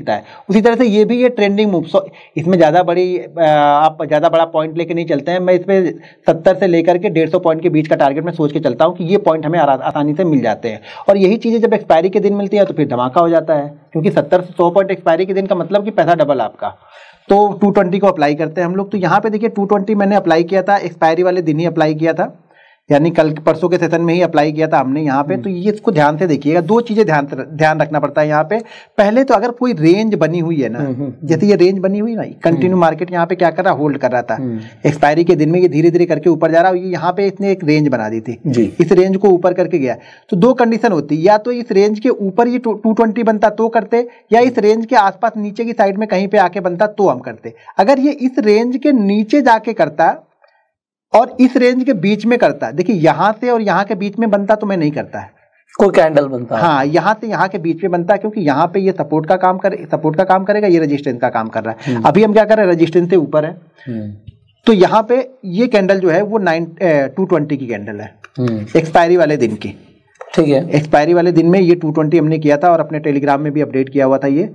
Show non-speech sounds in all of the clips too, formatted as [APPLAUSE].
मिलता है उसी तरह से ये भी ये ट्रेंडिंग मूव सो इसमें ज़्यादा बड़ी आप ज़्यादा बड़ा पॉइंट लेके नहीं चलते हैं मैं इसमें सत्तर से लेकर के डेढ़ सौ पॉइंट के बीच का टारगेट मैं सोच के चलता हूँ कि ये पॉइंट हमें आसानी से मिल जाते हैं और यही चीज़ें जब एक्सपायरी के दिन मिलती है तो फिर धमाका हो जाता है क्योंकि सत्तर से सौ पॉइंट एक्सपायरी के दिन का मतलब कि पैसा डबल आपका तो टू को अप्लाई करते हैं हम लोग तो यहाँ पर देखिए टू मैंने अप्लाई किया था एक्सपायरी वाले दिन ही अप्लाई किया था यानी कल परसों के सेशन में ही अप्लाई किया था हमने यहाँ पे हम्म। तो ये इसको ध्यान से देखिएगा दो चीजें ध्यान ध्यान रखना पड़ता है यहाँ पे पहले तो अगर कोई रेंज बनी हुई है ना हम्म, हम्म, जैसे ये रेंज बनी हुई ना कंटिन्यू मार्केट यहाँ पे क्या कर रहा होल्ड कर रहा था एक्सपायरी के दिन में ये धीरे धीरे करके ऊपर जा रहा है यहाँ पे इसने एक रेंज बना दी थी इस रेंज को ऊपर करके गया तो दो कंडीशन होती या तो इस रेंज के ऊपर ये टू ट्वेंटी बनता तो करते या इस रेंज के आसपास नीचे की साइड में कहीं पे आके बनता तो हम करते अगर ये इस रेंज के नीचे जाके करता और इस रेंज के बीच में करता है देखिए यहां से और यहाँ के बीच में बनता तो मैं नहीं करता है कोई कैंडल बनता है हाँ यहाँ से यहाँ के बीच में बनता है क्योंकि यहाँ पे ये सपोर्ट का काम कर सपोर्ट का काम करेगा ये रेजिस्टेंस का काम कर रहा है हम्म। अभी हम क्या कर रहे हैं रजिस्टेंस से ऊपर है हम्म। तो यहाँ पे ये कैंडल जो है वो नाइन टू ट्वेंटी की कैंडल है एक्सपायरी हम्म। वाले दिन की ठीक है एक्सपायरी वाले दिन में ये टू ट्वेंटी हमने किया था और अपने टेलीग्राम में भी अपडेट किया हुआ था ये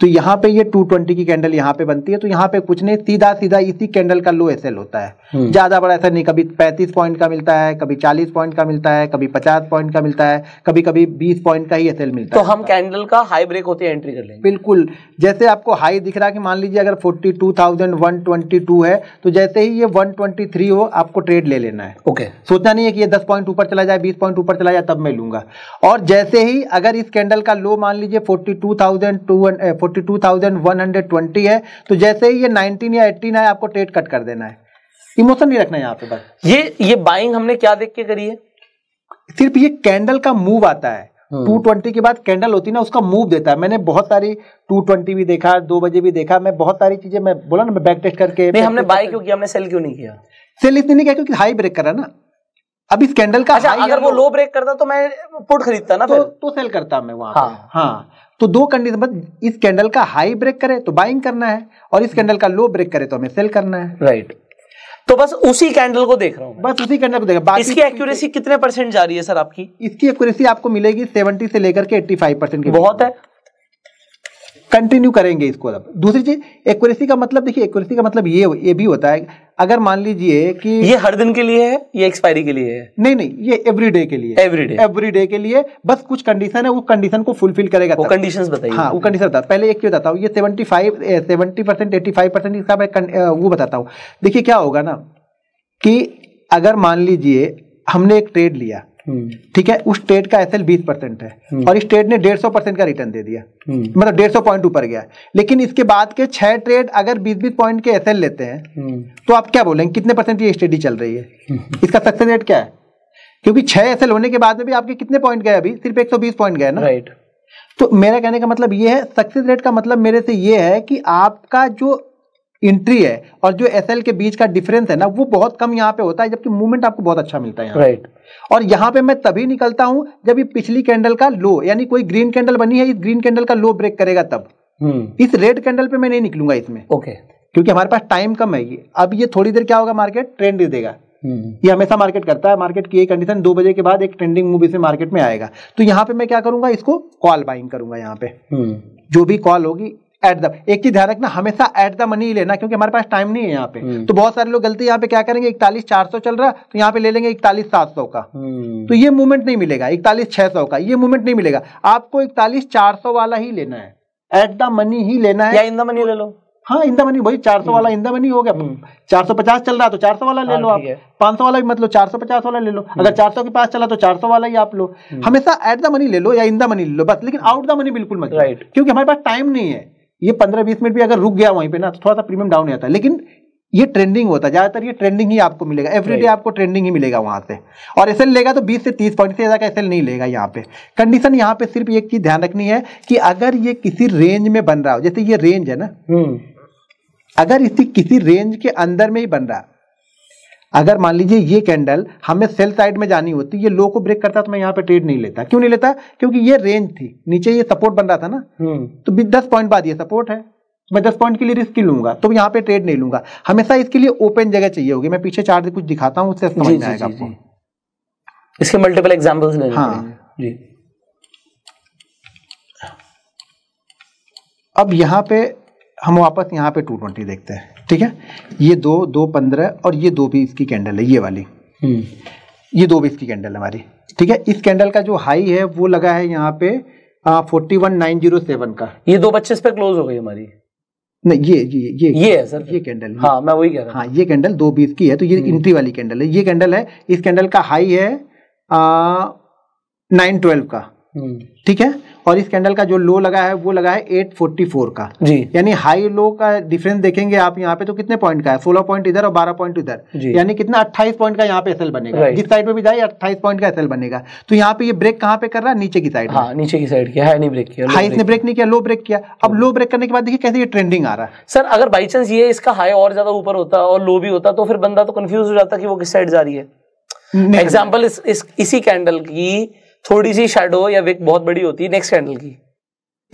तो यहाँ पे ये 220 की कैंडल यहाँ पे बनती है तो यहाँ पे कुछ नहीं सीधा सीधा इसी कैंडल का लो एस होता है हम्म। ज्यादा बड़ा ऐसा नहीं कभी 35 पॉइंट का मिलता है कभी 40 पॉइंट का मिलता है कभी 50 पॉइंट का मिलता है कभी कभी 20 पॉइंट का ही एस मिलता तो है तो हम कैंडल का हाई ब्रेक होते हैं एंट्री कर लेंगे बिल्कुल जैसे आपको हाई दिख रहा है कि मान लीजिए अगर फोर्टी है तो जैसे ही ये वन हो आपको ट्रेड ले लेना है ओके सोचना नहीं है कि ये दस पॉइंट ऊपर चला जाए बीस पॉइंट ऊपर चला जाए तब मैं लूंगा और जैसे ही अगर इस कैंडल का लो मान लीजिए forty forty two thousand one hundred twenty है तो जैसे ही ये नाइनटीन या एट्टीन है आपको ट्रेड कट कर देना है इमोशन नहीं रखना यहाँ पे बस ये ये बाइंग हमने क्या देख के करी है सिर्फ ये कैंडल का मूव आता है 220 हम्म। के बाद कैंडल होती है ना उसका मूव देता है मैंने बहुत सारी 220 भी देखा दो बजे भी देखा मैं बहुत सारी चीजें मैं बोला ना मैं बैक टेस्ट करके नहीं हमने बाय क्यों किया हमने सेल क्यों नहीं किया सेल इसलिए नहीं किया क्योंकि हाई ब्रेक करा ना अब इस कैंडल का अच्छा, अगर वो लो ब्रेक करता तो मैं पुट खरीदता ना तो, तो सेल करता मैं वहां हाँ, हाँ तो दो कंडीशन मतलब इस कैंडल का हाई ब्रेक करे तो बाइंग करना है और इस कैंडल का लो ब्रेक करे तो हमें सेल करना है राइट तो बस उसी कैंडल को देख रहा हूँ बस उसी कैंडल को देख रहा इसकी एक्यूरेसी कितने परसेंट जा रही है सर आपकी इसकी एक्यूरेसी आपको मिलेगी सेवेंटी से लेकर के एट्टी फाइव परसेंट की बहुत है कंटिन्यू करेंगे इसको अब दूसरी चीज एक्यूरेसी का मतलब देखिए एक्यूरेसी का मतलब ये ये भी होता है अगर मान लीजिए कि ये हर दिन के लिए है ये एक्सपायरी के लिए है नहीं नहीं ये एवरी डे के लिए एवरी डे एवरी डे के लिए बस कुछ कंडीशन है वो कंडीशन को फुलफिल करेगा वो कंडीशंस बताइए हाँ वो कंडीशन बताता पहले एक चीज बताता हूँ ये seventy five seventy percent eighty five percent इसका मैं वो बताता हूँ देखिए क्या होगा ना कि अगर मान लीजिए हमने एक ट्रेड लिया हम्म। ठीक है उस ट्रेड का एस एल बीस परसेंट है हम्म। और इस ट्रेड ने डेढ़ सौ परसेंट का रिटर्न दे दिया हम्म। मतलब डेढ़ सौ पॉइंट ऊपर गया लेकिन इसके बाद के छह ट्रेड अगर बीस बीस पॉइंट के एस एल लेते हैं तो आप क्या बोलेंगे कितने परसेंट ये स्टडी चल रही है इसका सक्सेस रेट क्या है क्योंकि छह एस होने के बाद में भी आपके कितने पॉइंट गए अभी सिर्फ एक सौ बीस पॉइंट गए ना राइट तो मेरा कहने का मतलब ये है सक्सेस रेट का मतलब मेरे से ये है कि आपका जो एंट्री है और जो एस के बीच का डिफरेंस है ना वो बहुत कम यहाँ पे होता है जबकि मूवमेंट आपको बहुत अच्छा मिलता है राइट right. और यहां पे मैं तभी निकलता हूं जब ये पिछली कैंडल का लो यानी कोई ग्रीन कैंडल बनी है इस ग्रीन कैंडल का लो ब्रेक करेगा तब हम्म। इस रेड कैंडल पे मैं नहीं निकलूंगा इसमें ओके क्योंकि हमारे पास टाइम कम है ये अब ये थोड़ी देर क्या होगा मार्केट ट्रेंड देगा हम्म। ये हमेशा मार्केट करता है मार्केट की एक कंडीशन दो बजे के बाद एक ट्रेंडिंग मूव इसे मार्केट में आएगा तो यहाँ पे मैं क्या करूंगा इसको कॉल बाइंग करूंगा यहाँ पे हम्म। जो भी कॉल होगी एट द एक चीज ध्यान रखना हमेशा एट द मनी ही लेना क्योंकि हमारे पास टाइम नहीं है यहाँ पे हम्म। तो बहुत सारे लोग गलती यहाँ पे क्या करेंगे इकतालीस चार सौ चल रहा तो यहाँ पे ले लेंगे इकतालीस सात सौ का हम्म। तो ये मूवमेंट नहीं मिलेगा इकतालीस छह सौ का ये मूवमेंट नहीं मिलेगा आपको इकतालीस चार सौ वाला ही लेना है एट द मनी ही लेना है या इन द मनी ले लो हाँ इंदा मनी भाई चार सौ वाला इंदा हम्म। मनी हो गया चार सौ पचास चल रहा है तो चार सौ वाला ले हाँ, लो आप पांच सौ वाला भी मतलब चार सौ पचास वाला ले लो अगर चार सौ के पास चला तो चार सौ वाला ही आप लो हमेशा एट द मनी ले लो या इंदा मनी ले लो बस लेकिन आउट द मनी बिल्कुल मत क्योंकि हमारे पास टाइम नहीं है ये पंद्रह बीस मिनट भी अगर रुक गया वहीं पे ना तो थोड़ा सा प्रीमियम डाउन हो जाता है लेकिन ये ट्रेंडिंग होता है ज्यादातर ये ट्रेंडिंग ही आपको मिलेगा एवरीडे आपको ट्रेंडिंग ही मिलेगा वहां से और एस लेगा तो 20 से 30 पॉइंट से ज्यादा का एस नहीं लेगा यहाँ पे कंडीशन यहाँ पे सिर्फ एक चीज ध्यान रखनी है कि अगर ये किसी रेंज में बन रहा हो जैसे ये रेंज है ना हम्म। अगर इसी किसी रेंज के अंदर में ही बन रहा अगर मान लीजिए ये कैंडल हमें सेल साइड में जानी होती ये लो को ब्रेक करता तो मैं यहाँ पे ट्रेड नहीं लेता क्यों नहीं लेता क्योंकि ये रेंज थी नीचे ये सपोर्ट बन रहा था ना हम्म। तो दस पॉइंट बाद ये सपोर्ट है मैं दस पॉइंट के लिए रिस्क लूंगा तो यहाँ पे ट्रेड नहीं लूंगा हमेशा इसके लिए ओपन जगह चाहिए होगी मैं पीछे चार्ज कुछ दिखाता हूँ उससे समझ में आएगा आपको इसके मल्टीपल एग्जाम्पल्स हाँ जी अब यहाँ पे हम वापस यहाँ पे टू ट्वेंटी देखते हैं ठीक है ये दो दो पंद्रह और ये दो भी इसकी कैंडल है ये वाली हम्म। ये दो भी इसकी कैंडल है हमारी ठीक है इस कैंडल का जो हाई है वो लगा है यहाँ पे forty one nine zero seven का ये दो पच्चीस पे क्लोज हो गई हमारी नहीं ये ये ये ये है सर ये कैंडल हाँ मैं वही कह रहा हूँ हाँ ये कैंडल दो बीस की है तो ये इंट्री हम्म। वाली कैंडल है ये कैंडल है इस कैंडल का हाई है नाइन ट्वेल्व का हम्म। ठीक है और इस कैंडल का जो लो लगा है वो लगा है 844 का जी यानी हाई लो का डिफरेंस देखेंगे आप यहाँ पे तो कितने पॉइंट का है 16 पॉइंट इधर और 12 पॉइंट इधर यानी कितना 28 पॉइंट का यहाँ पे एसएल बनेगा जिस साइड पे भी जाए 28 पॉइंट का एसएल बनेगा तो यहाँ पे ये ब्रेक कहाँ पे कर रहा है नीचे की साइड हाँ, नीचे की साइड किया नहीं ब्रेक किया हाई इसने ब्रेक नहीं किया लो ब्रेक किया अब लो ब्रेक करने के बाद देखिए कैसे ये ट्रेंडिंग आ रहा है सर अगर बाई चांस ये इसका हाई और ज्यादा ऊपर होता और लो भी होता तो फिर बंदा तो कंफ्यूज हो जाता कि वो किस साइड जा रही है एग्जाम्पल इस इसी कैंडल की थोड़ी सी शेडो या विक बहुत बड़ी होती है नेक्स्ट कैंडल की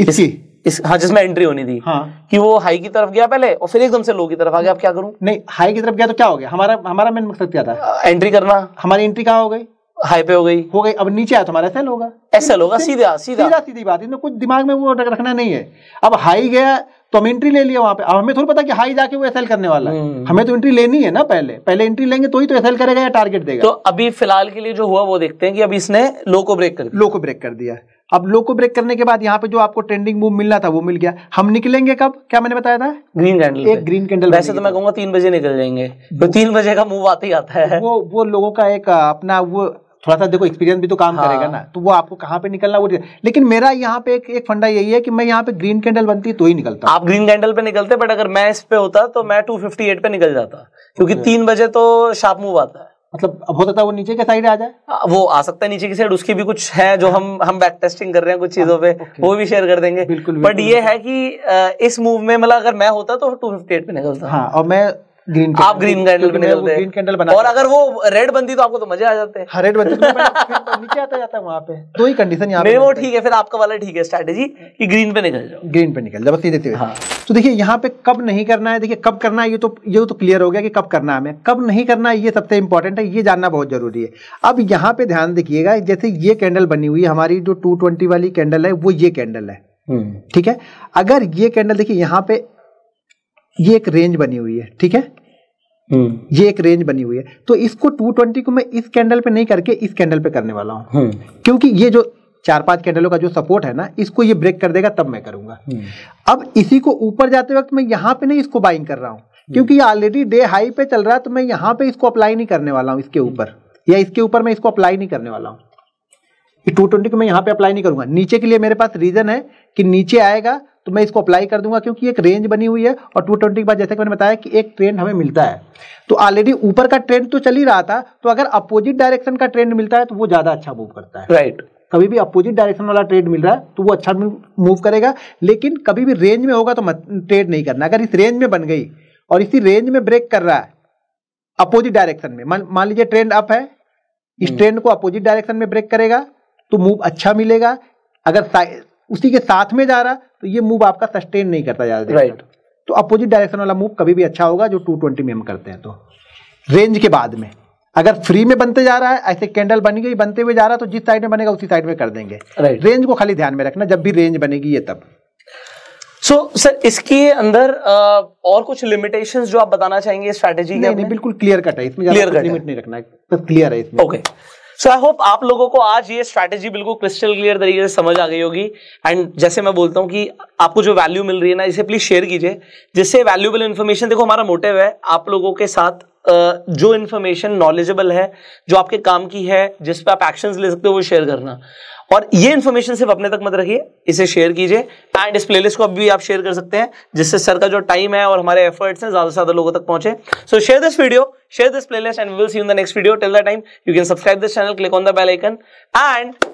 इसकी इस, हाँ जिसमें एंट्री होनी थी हाँ। कि वो हाई की तरफ गया पहले और फिर एकदम से लो की तरफ आ गया अब क्या करूं नहीं हाई की तरफ गया तो क्या हो गया हमारा हमारा मेन मकसद क्या था एंट्री करना हमारी एंट्री कहाँ हो गई हाई पे हो गई हो गई अब नीचे आया तुम्हारा तो एसएल होगा एसएल होगा सीधा सीधा सीधा सीधी बात है कुछ दिमाग में वो रखना नहीं है अब हाई गया तो हम एंट्री ले लिया वहां पे अब हमें थोड़ी पता कि हाई जाके वो एसएल करने वाला है हम्म। हमें तो एंट्री लेनी है ना पहले पहले एंट्री लेंगे तो ही तो एसएल करेगा या टारगेट देगा तो अभी फिलहाल के लिए जो हुआ वो देखते हैं कि अभी इसने लो को ब्रेक कर लो को ब्रेक कर दिया अब लो को ब्रेक करने के बाद यहाँ पे जो आपको ट्रेंडिंग मूव मिलना था वो मिल गया हम निकलेंगे कब क्या मैंने बताया था ग्रीन कैंडल एक ग्रीन कैंडल वैसे तो मैं तो। कहूंगा तीन बजे निकल जाएंगे तो तीन बजे का मूव आते ही आता है वो वो लोगों का एक अपना वो थोड़ा सा देखो एक्सपीरियंस भी तो काम हाँ। करेगा ना तो वो आपको कहाँ पे निकलना वो लेकिन मेरा यहाँ पे एक, एक फंडा यही है कि मैं यहाँ पे ग्रीन कैंडल बनती तो ही निकलता आप ग्रीन कैंडल पे निकलते बट अगर मैं इस पे होता तो मैं 258 पे निकल जाता क्योंकि अच्छा। तीन बजे तो शार्प मूव आता है मतलब अब हो सकता है वो नीचे के साइड आ जाए हाँ, वो आ सकता है नीचे की साइड उसकी भी कुछ है जो हम हम बैक टेस्टिंग कर रहे हैं कुछ हाँ, चीजों पे वो भी शेयर कर देंगे बिल्कुल बट ये है कि इस मूव में मतलब अगर मैं होता तो टू फिफ्टी एट पे निकलता हाँ और मैं ग्रीन आप ग्रीन कैंडल निकलते ग्रीन कैंडल बना और अगर वो रेड तो आपको तो आ जाते हैं हाँ, तो [LAUGHS] रेड नीचे आता जाता है वहां पे दो ही कंडीशन यहाँ वो ठीक है फिर आपका वाला ठीक है स्ट्रेटेजी कि ग्रीन पे निकल जाओ ग्रीन पे निकल जाओ देते हुए हाँ। तो देखिए यहाँ पे कब नहीं करना है देखिए कब करना है ये तो ये तो क्लियर हो गया कि कब करना है हमें कब नहीं करना है ये सबसे इंपॉर्टेंट है ये जानना बहुत जरूरी है अब यहाँ पे ध्यान देखिएगा जैसे ये कैंडल बनी हुई है हमारी जो 220 वाली कैंडल है वो ये कैंडल है हम्म। ठीक है अगर ये कैंडल देखिए यहाँ पे ये एक रेंज बनी हुई है ठीक है हम्म। ये एक रेंज बनी हुई है तो इसको 220 को मैं इस कैंडल पे नहीं करके इस कैंडल पे करने वाला हूँ हम्म। क्योंकि ये जो चार पांच कैंडलों का जो सपोर्ट है ना इसको ये ब्रेक कर देगा तब मैं करूंगा हम्म। अब इसी को ऊपर जाते वक्त मैं यहाँ पे नहीं इसको बाइंग कर रहा हूँ क्योंकि ये ऑलरेडी डे हाई पे चल रहा है तो मैं यहाँ पे इसको अप्लाई नहीं करने वाला हूँ इसके ऊपर या इसके ऊपर मैं इसको अप्लाई नहीं करने वाला हूँ टू ट्वेंटी को मैं यहाँ पे अप्लाई नहीं करूंगा नीचे के लिए मेरे पास रीजन है कि नीचे आएगा तो मैं इसको अप्लाई कर दूंगा क्योंकि एक रेंज बनी हुई है और 220 के बाद जैसे कि मैंने बताया कि एक ट्रेंड हमें मिलता है तो ऑलरेडी ऊपर का ट्रेंड तो चल ही रहा था तो अगर अपोजिट डायरेक्शन का ट्रेंड मिलता है तो वो ज़्यादा अच्छा मूव करता है राइट right. कभी भी अपोजिट डायरेक्शन वाला ट्रेड मिल रहा है तो वो अच्छा मूव करेगा लेकिन कभी भी रेंज में होगा तो ट्रेड नहीं करना अगर इस रेंज में बन गई और इसी रेंज में ब्रेक कर रहा है अपोजिट डायरेक्शन में मान लीजिए ट्रेंड अप है इस ट्रेंड हम्म। को अपोजिट डायरेक्शन में ब्रेक करेगा तो मूव अच्छा मिलेगा अगर उसी के साथ में जा रहा तो ये मूव आपका सस्टेन नहीं करता ज्यादा राइट तो अपोजिट डायरेक्शन वाला मूव कभी भी अच्छा होगा जो टू ट्वेंटी में हम करते हैं तो रेंज के बाद में अगर फ्री में बनते जा रहा है ऐसे कैंडल बन गई बनते हुए जा रहा है तो जिस साइड में बनेगा उसी साइड में कर देंगे राइट रेंज को खाली ध्यान में रखना जब भी रेंज बनेगी ये तब सो so, सर इसके अंदर और कुछ लिमिटेशन जो आप बताना चाहेंगे स्ट्रेटेजी नहीं, नहीं बिल्कुल क्लियर कट है इसमें क्लियर लिमिट नहीं रखना है क्लियर है इसमें okay okay. So I hope आप लोगों को आज ये स्ट्रैटेजी बिल्कुल क्रिस्टल क्लियर तरीके से समझ आ गई होगी एंड जैसे मैं बोलता हूँ कि आपको जो वैल्यू मिल रही है ना इसे प्लीज शेयर कीजिए जिससे वैल्यूबल इन्फॉर्मेशन देखो हमारा मोटिव है आप लोगों के साथ जो इन्फॉर्मेशन नॉलेजेबल है जो आपके काम की है जिस पर आप एक्शन ले सकते हो वो शेयर करना और ये इन्फॉर्मेशन सिर्फ अपने तक मत रखिए इसे शेयर कीजिए एंड इस प्लेलिस्ट को अब भी आप शेयर कर सकते हैं जिससे सर का जो टाइम है और हमारे एफर्ट्स हैं ज्यादा से ज्यादा लोगों तक पहुंचे so share this video share this playlist and will see in the next video till the time you can subscribe this channel click on the bell icon and